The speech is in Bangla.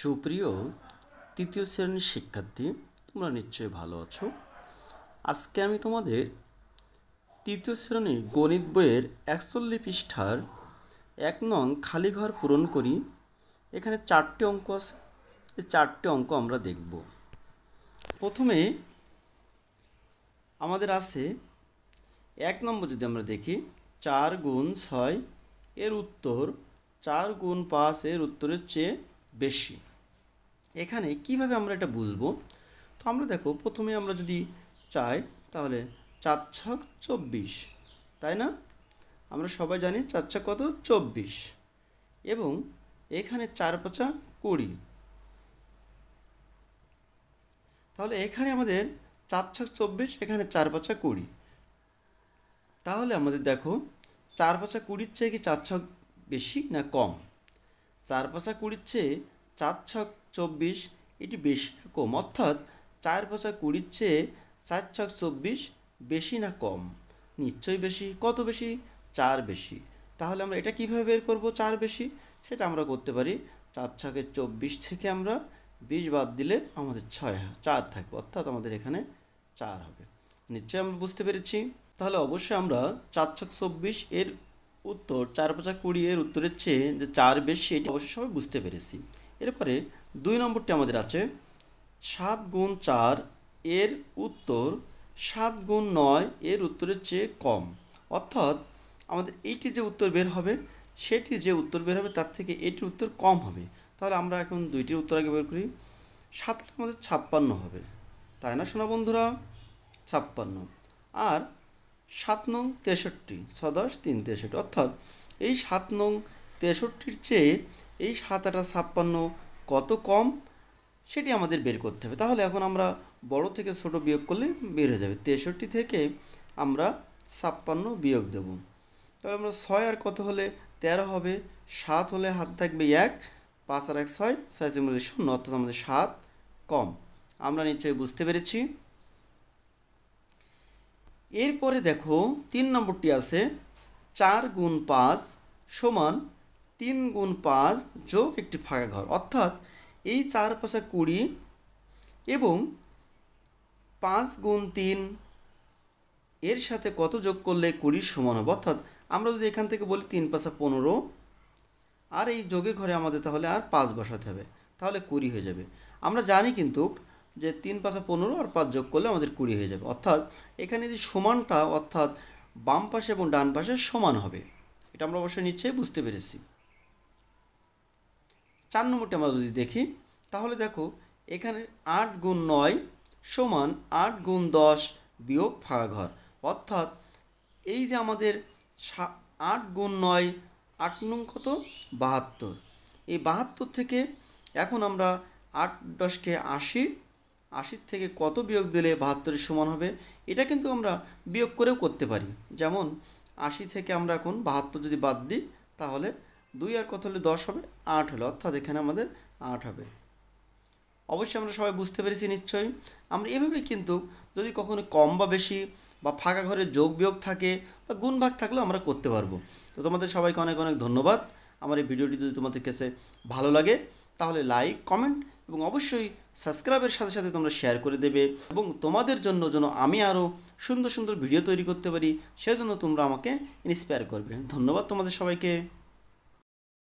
সুপ্রিয় তৃতীয় শ্রেণীর শিক্ষার্থী তোমরা নিশ্চয়ই ভালো আছো আজকে আমি তোমাদের তৃতীয় শ্রেণীর গণিত বইয়ের একচল্লিশ পৃষ্ঠার এক নং খালি ঘর পূরণ করি এখানে চারটে অঙ্ক আছে এই চারটি অঙ্ক আমরা দেখব প্রথমে আমাদের আছে এক নম্বর যদি আমরা দেখি চার গুণ ছয় এর উত্তর চার গুণ পাঁচ এর উত্তরের চেয়ে বেশি এখানে কিভাবে আমরা এটা বুঝবো তো আমরা দেখো প্রথমে আমরা যদি চাই তাহলে চার ছক চব্বিশ তাই না আমরা সবাই জানি চার ছক কত চব্বিশ এবং এখানে চার পচা কুড়ি তাহলে এখানে আমাদের চার ছক চব্বিশ এখানে চার পাঁচা কুড়ি তাহলে আমাদের দেখো চার পাঁচা কুড়ির চেয়ে কি চার ছক বেশি না কম চার পাঁচা কুড়ির চেয়ে চার ছক চব্বিশ এটি বেশি না কম অর্থাৎ চার পাঁচা কুড়ির চেয়ে চার ছক চব্বিশ বেশি না কম নিশ্চয়ই বেশি কত বেশি চার বেশি তাহলে আমরা এটা কিভাবে বের করব চার বেশি সেটা আমরা করতে পারি চার ছকের চব্বিশ থেকে আমরা বিশ বাদ দিলে আমাদের ছয় চার থাকবে অর্থাৎ আমাদের এখানে চার হবে নিশ্চয়ই আমরা বুঝতে পেরেছি তাহলে অবশ্যই আমরা চার ছক চব্বিশ এর উত্তর চার পাঁচা কুড়ি এর উত্তরের চেয়ে যে চার বেশি এটি অবশ্যই সবাই বুঝতে পেরেছি এরপরে দুই নম্বরটি আমাদের আছে সাত গুণ চার এর উত্তর সাত গুণ নয় এর উত্তরের চেয়ে কম অর্থাৎ আমাদের এইটি যে উত্তর বের হবে সেটি যে উত্তর বের হবে তার থেকে এটির উত্তর কম হবে তাহলে আমরা এখন দুইটির উত্তর আগে বের করি সাতটা আমাদের ছাপ্পান্ন হবে তাই না শোনা বন্ধুরা ছাপ্পান্ন আর সাত নং তেষট্টি ছদশ তিন তেষট্টি অর্থাৎ এই সাত নং তেষট্টির চেয়ে এই সাত আটা ছাপ্পান্ন কত কম সেটি আমাদের বের করতে হবে তাহলে এখন আমরা বড় থেকে ছোট বিয়োগ করলে বের হয়ে যাবে তেষট্টি থেকে আমরা ছাপ্পান্ন বিয়োগ দেব তাহলে আমরা ছয় আর কত হলে তেরো হবে সাত হলে হাত থাকবে এক পাঁচ আর এক ছয় ছয় মূল্য শূন্য অর্থাৎ আমাদের সাত কম আমরা নিশ্চয়ই বুঝতে পেরেছি এরপরে দেখো তিন নম্বরটি আছে চার গুণ পাঁচ সমান তিন গুণ পাঁচ যোগ একটি ফাঁকা ঘর অর্থাৎ এই চার পাশা কুড়ি এবং পাঁচ গুণ তিন এর সাথে কত যোগ করলে কুড়ির সমান হবে অর্থাৎ আমরা যদি এখান থেকে বলি তিন পাঁচা পনেরো আর এই যোগের ঘরে আমাদের তাহলে আর পাঁচ বসাতে হবে তাহলে কুড়ি হয়ে যাবে আমরা জানি কিন্তু যে তিন পাশে পনেরো আর পাঁচ যোগ করলে আমাদের কুড়ি হয়ে যাবে অর্থাৎ এখানে যে সমানটা অর্থাৎ বাম পাশে এবং ডান পাশে সমান হবে এটা আমরা অবশ্যই নিশ্চয়ই বুঝতে পেরেছি চার নম্বরটা আমরা যদি দেখি তাহলে দেখো এখানে আট গুণ নয় সমান আট গুণ দশ বিয়োগ ফাঁকাঘর অর্থাৎ এই যে আমাদের আট গুণ নয় আট নং কত বাহাত্তর এই বাহাত্তর থেকে এখন আমরা আট দশকে আশি আশির থেকে কত বিয়োগ দিলে বাহাত্তরের সমান হবে এটা কিন্তু আমরা বিয়োগ করেও করতে পারি যেমন আশি থেকে আমরা এখন বাহাত্তর যদি বাদ দিই তাহলে দুই আর কত হলে দশ হবে আট হলে অর্থাৎ এখানে আমাদের আট হবে অবশ্যই আমরা সবাই বুঝতে পেরেছি নিশ্চয়ই আমরা এভাবে কিন্তু যদি কখনো কম বা বেশি বা ফাঁকা ঘরে যোগ বিয়োগ থাকে বা গুণ ভাগ থাকলেও আমরা করতে পারবো তো তোমাদের সবাইকে অনেক অনেক ধন্যবাদ আমার এই ভিডিওটি যদি তোমাদের কাছে ভালো লাগে তাহলে লাইক কমেন্ট এবং অবশ্যই সাবস্ক্রাইবের সাথে সাথে তোমরা শেয়ার করে দেবে এবং তোমাদের জন্য যেন আমি আরও সুন্দর সুন্দর ভিডিও তৈরি করতে পারি সেজন্য তোমরা আমাকে ইন্সপায়ার করবে ধন্যবাদ তোমাদের সবাইকে